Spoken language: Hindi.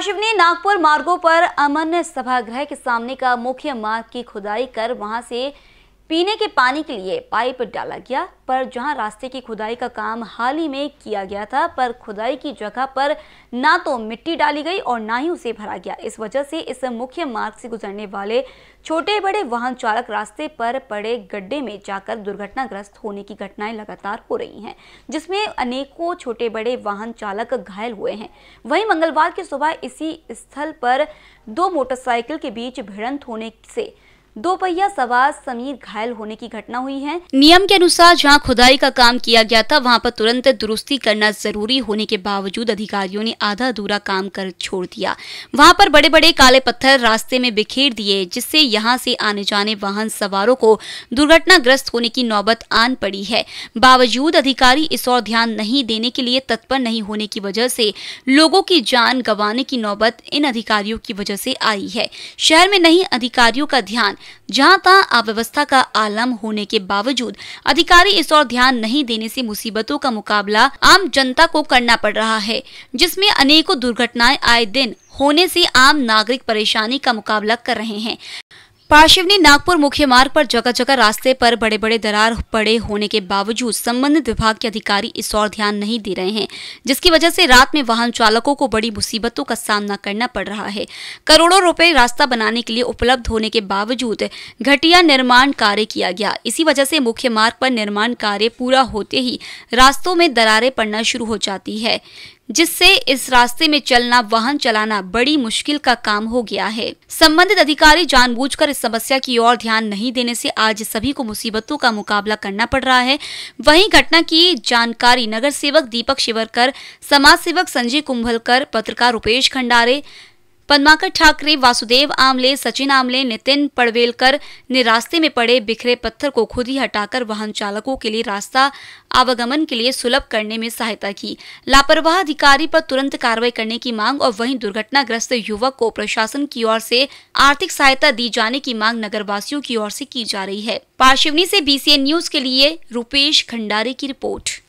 ने नागपुर मार्गों पर अमन सभागृह के सामने का मुख्य मार्ग की खुदाई कर वहां से पीने के पानी के लिए पाइप डाला गया पर जहां रास्ते की खुदाई का काम हाल ही में किया गया था पर खुदाई की जगह पर ना तो मिट्टी डाली गई और ना ही उसे भरा गया इस वजह से इस मुख्य मार्ग से गुजरने वाले छोटे बड़े वाहन चालक रास्ते पर पड़े गड्ढे में जाकर दुर्घटनाग्रस्त होने की घटनाएं लगातार हो रही हैं जिसमें अनेकों छोटे बड़े वाहन चालक घायल हुए हैं वहीं मंगलवार की सुबह इसी स्थल पर दो मोटरसाइकिल के बीच भिड़ंत होने से दो पहिया सवार समीर घायल होने की घटना हुई है नियम के अनुसार जहां खुदाई का काम किया गया था वहां पर तुरंत दुरुस्ती करना जरूरी होने के बावजूद अधिकारियों ने आधा अधूरा काम कर छोड़ दिया वहां पर बड़े बड़े काले पत्थर रास्ते में बिखेर दिए जिससे यहाँ से आने जाने वाहन सवारों को दुर्घटनाग्रस्त होने की नौबत आन पड़ी है बावजूद अधिकारी इस और ध्यान नहीं देने के लिए तत्पर नहीं होने की वजह से लोगों की जान गंवाने की नौबत इन अधिकारियों की वजह से आई है शहर में नहीं अधिकारियों का ध्यान जहां तहां अव्यवस्था का आलम होने के बावजूद अधिकारी इस और ध्यान नहीं देने से मुसीबतों का मुकाबला आम जनता को करना पड़ रहा है जिसमें अनेकों दुर्घटनाएं आए दिन होने से आम नागरिक परेशानी का मुकाबला कर रहे हैं पार्शिवनी नागपुर मुख्य मार्ग पर जगह जगह रास्ते पर बड़े बड़े दरार पड़े होने के बावजूद संबंधित विभाग के अधिकारी इस ओर ध्यान नहीं दे रहे हैं जिसकी वजह से रात में वाहन चालकों को बड़ी मुसीबतों का सामना करना पड़ रहा है करोड़ों रुपए रास्ता बनाने के लिए उपलब्ध होने के बावजूद घटिया निर्माण कार्य किया गया इसी वजह से मुख्य मार्ग पर निर्माण कार्य पूरा होते ही रास्तों में दरारे पड़ना शुरू हो जाती है जिससे इस रास्ते में चलना वाहन चलाना बड़ी मुश्किल का काम हो गया है संबंधित अधिकारी जानबूझकर इस समस्या की ओर ध्यान नहीं देने से आज सभी को मुसीबतों का मुकाबला करना पड़ रहा है वहीं घटना की जानकारी नगर सेवक दीपक शिवरकर समाज सेवक संजय कुंभलकर पत्रकार रूपेश खंडारे पदमाकर ठाकरे वासुदेव आमले सचिन आमले नितिन पड़वेलकर ने रास्ते में पड़े बिखरे पत्थर को खुद ही हटाकर वाहन चालकों के लिए रास्ता आवागमन के लिए सुलभ करने में सहायता की लापरवाह अधिकारी पर तुरंत कार्रवाई करने की मांग और वहीं दुर्घटनाग्रस्त युवक को प्रशासन की ओर से आर्थिक सहायता दी जाने की मांग वासियों की ओर से की जा रही है पार्शिवनी से बी न्यूज के लिए रूपेश खंडारी की रिपोर्ट